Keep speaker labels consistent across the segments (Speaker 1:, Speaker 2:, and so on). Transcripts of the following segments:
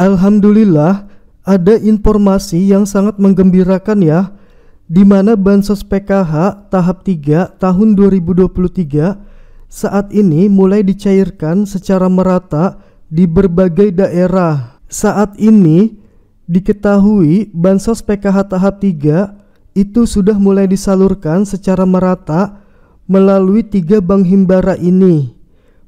Speaker 1: Alhamdulillah ada informasi yang sangat menggembirakan ya di mana Bansos PKH tahap 3 tahun 2023 saat ini mulai dicairkan secara merata di berbagai daerah. Saat ini diketahui Bansos PKH tahap 3 itu sudah mulai disalurkan secara merata melalui tiga bank himbara ini.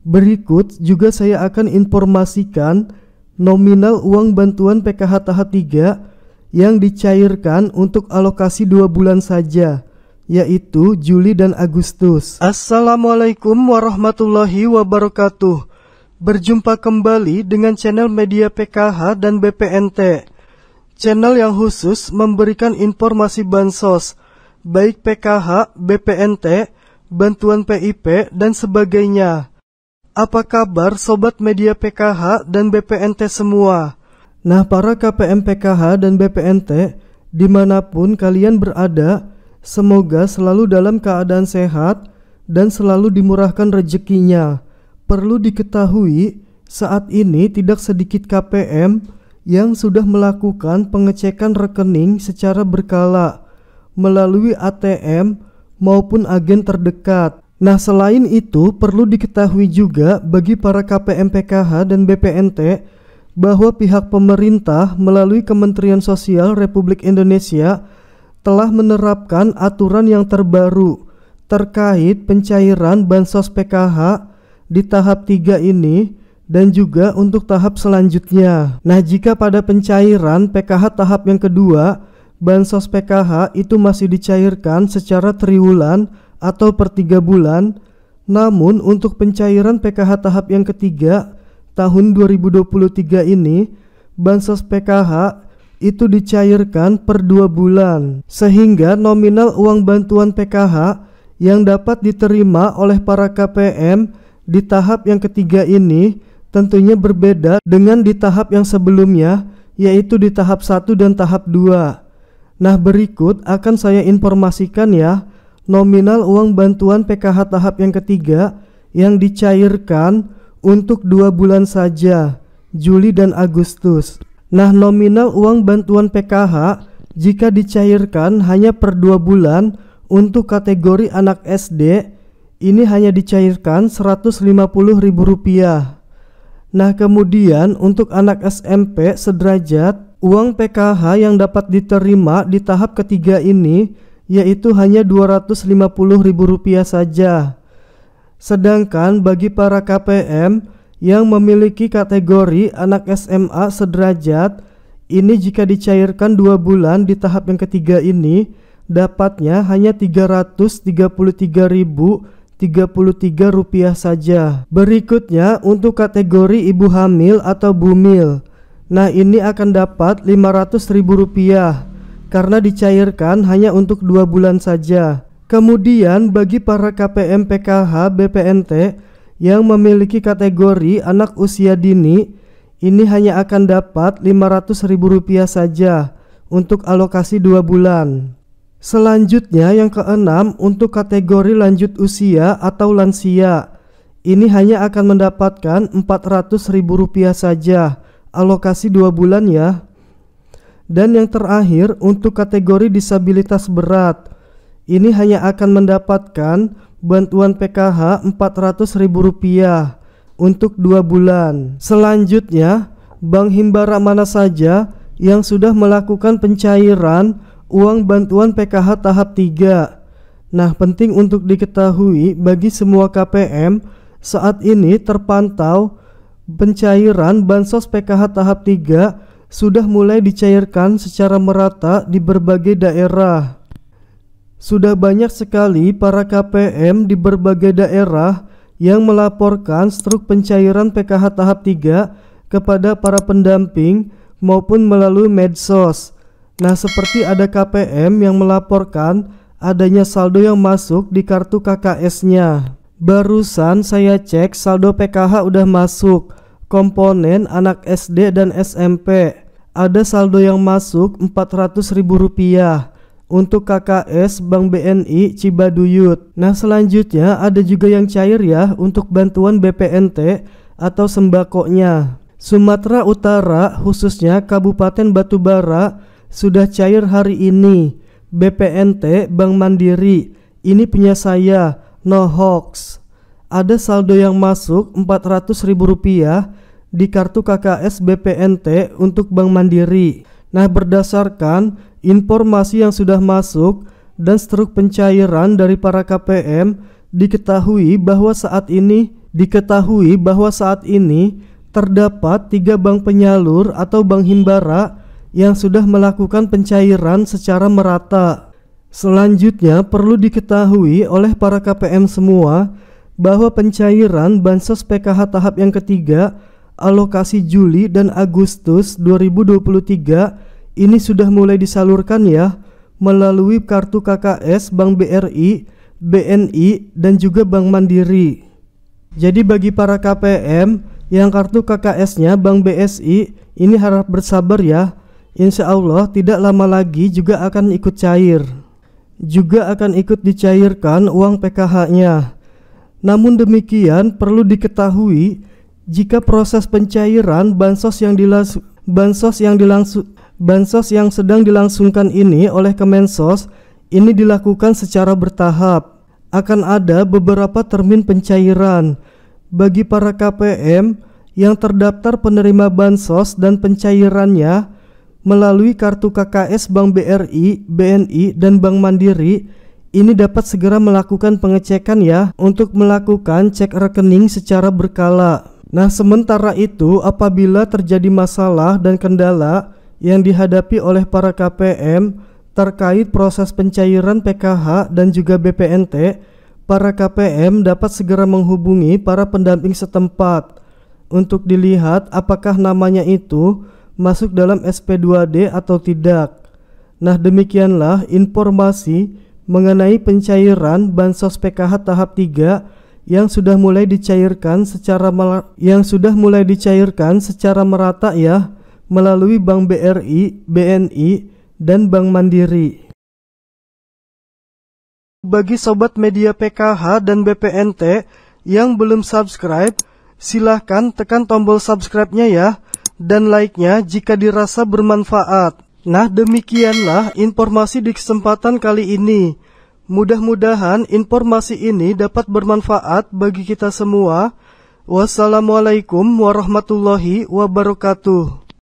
Speaker 1: Berikut juga saya akan informasikan nominal uang bantuan PKH tahap 3 yang dicairkan untuk alokasi dua bulan saja, yaitu Juli dan Agustus. Assalamualaikum warahmatullahi wabarakatuh. Berjumpa kembali dengan channel media PKH dan BPNT. Channel yang khusus memberikan informasi bansos, baik PKH, BPNT, bantuan PIP, dan sebagainya. Apa kabar Sobat Media PKH dan BPNT semua? Nah para KPM PKH dan BPNT, dimanapun kalian berada, semoga selalu dalam keadaan sehat dan selalu dimurahkan rezekinya. Perlu diketahui, saat ini tidak sedikit KPM yang sudah melakukan pengecekan rekening secara berkala melalui ATM maupun agen terdekat. Nah, selain itu perlu diketahui juga bagi para KPM PKH dan BPNT bahwa pihak pemerintah melalui Kementerian Sosial Republik Indonesia telah menerapkan aturan yang terbaru terkait pencairan bansos PKH di tahap 3 ini dan juga untuk tahap selanjutnya. Nah, jika pada pencairan PKH tahap yang kedua, bansos PKH itu masih dicairkan secara triwulan atau per tiga bulan, namun untuk pencairan PKH tahap yang ketiga tahun 2023 ini, bansos PKH itu dicairkan per dua bulan, sehingga nominal uang bantuan PKH yang dapat diterima oleh para KPM di tahap yang ketiga ini tentunya berbeda dengan di tahap yang sebelumnya, yaitu di tahap 1 dan tahap 2. Nah, berikut akan saya informasikan ya nominal uang bantuan PKH tahap yang ketiga yang dicairkan untuk dua bulan saja, Juli dan Agustus. Nah, nominal uang bantuan PKH jika dicairkan hanya per dua bulan untuk kategori anak SD ini hanya dicairkan Rp150.000. Nah, kemudian untuk anak SMP sederajat, uang PKH yang dapat diterima di tahap ketiga ini yaitu hanya Rp250.000 saja. Sedangkan bagi para KPM yang memiliki kategori anak SMA sederajat, ini jika dicairkan dua bulan di tahap yang ketiga ini, dapatnya hanya Rp333.033 saja. Berikutnya untuk kategori ibu hamil atau bumil. Nah, ini akan dapat Rp500.000 karena dicairkan hanya untuk dua bulan saja. Kemudian bagi para KPM PKH BPNT yang memiliki kategori anak usia dini, ini hanya akan dapat Rp500.000 saja untuk alokasi dua bulan. Selanjutnya yang keenam untuk kategori lanjut usia atau lansia. Ini hanya akan mendapatkan Rp400.000 saja, alokasi dua bulan ya. Dan yang terakhir untuk kategori disabilitas berat. Ini hanya akan mendapatkan bantuan PKH Rp400.000 untuk dua bulan. Selanjutnya, Bank Himbara mana saja yang sudah melakukan pencairan uang bantuan PKH tahap 3. Nah, penting untuk diketahui bagi semua KPM saat ini terpantau pencairan bansos PKH tahap 3 sudah mulai dicairkan secara merata di berbagai daerah. Sudah banyak sekali para KPM di berbagai daerah yang melaporkan struk pencairan PKH tahap 3 kepada para pendamping maupun melalui medsos. Nah, seperti ada KPM yang melaporkan adanya saldo yang masuk di kartu KKS-nya. Barusan saya cek saldo PKH udah masuk komponen anak SD dan SMP ada saldo yang masuk Rp400.000 untuk KKS Bank BNI Cibaduyut. Nah, selanjutnya ada juga yang cair ya untuk bantuan BPNT atau sembakonya. Sumatera Utara, khususnya Kabupaten Batubara, sudah cair hari ini. BPNT Bank Mandiri, ini punya saya, no hoax. Ada saldo yang masuk Rp400.000 di kartu KKS BPNT untuk Bank Mandiri. Nah, berdasarkan informasi yang sudah masuk dan struk pencairan dari para KPM diketahui bahwa saat ini diketahui bahwa saat ini terdapat tiga bank penyalur atau bank himbara yang sudah melakukan pencairan secara merata. Selanjutnya, perlu diketahui oleh para KPM semua bahwa pencairan bansos PKH tahap yang ketiga alokasi Juli dan Agustus 2023 ini sudah mulai disalurkan ya melalui kartu KKS Bank BRI, BNI, dan juga Bank Mandiri. Jadi bagi para KPM yang kartu KKS-nya Bank BSI ini harap bersabar ya. Insya Allah tidak lama lagi juga akan ikut cair. Juga akan ikut dicairkan uang PKH-nya. Namun demikian perlu diketahui jika proses pencairan bansos yang dilas bansos yang dilangsung bansos yang sedang dilangsungkan ini oleh Kemensos ini dilakukan secara bertahap. Akan ada beberapa termin pencairan bagi para KPM yang terdaftar penerima bansos dan pencairannya melalui kartu KKS Bank BRI, BNI, dan Bank Mandiri ini dapat segera melakukan pengecekan ya untuk melakukan cek rekening secara berkala. Nah, sementara itu apabila terjadi masalah dan kendala yang dihadapi oleh para KPM terkait proses pencairan PKH dan juga BPNT, para KPM dapat segera menghubungi para pendamping setempat untuk dilihat apakah namanya itu masuk dalam SP2D atau tidak. Nah, demikianlah informasi mengenai pencairan bansos PKH tahap 3 yang sudah mulai dicairkan secara yang sudah mulai dicairkan secara merata ya melalui Bank BRI, BNI, dan Bank Mandiri. Bagi sobat media PKH dan BPNT yang belum subscribe, silahkan tekan tombol subscribe-nya ya dan like-nya jika dirasa bermanfaat. Nah demikianlah informasi di kesempatan kali ini. Mudah-mudahan informasi ini dapat bermanfaat bagi kita semua. Wassalamualaikum warahmatullahi wabarakatuh.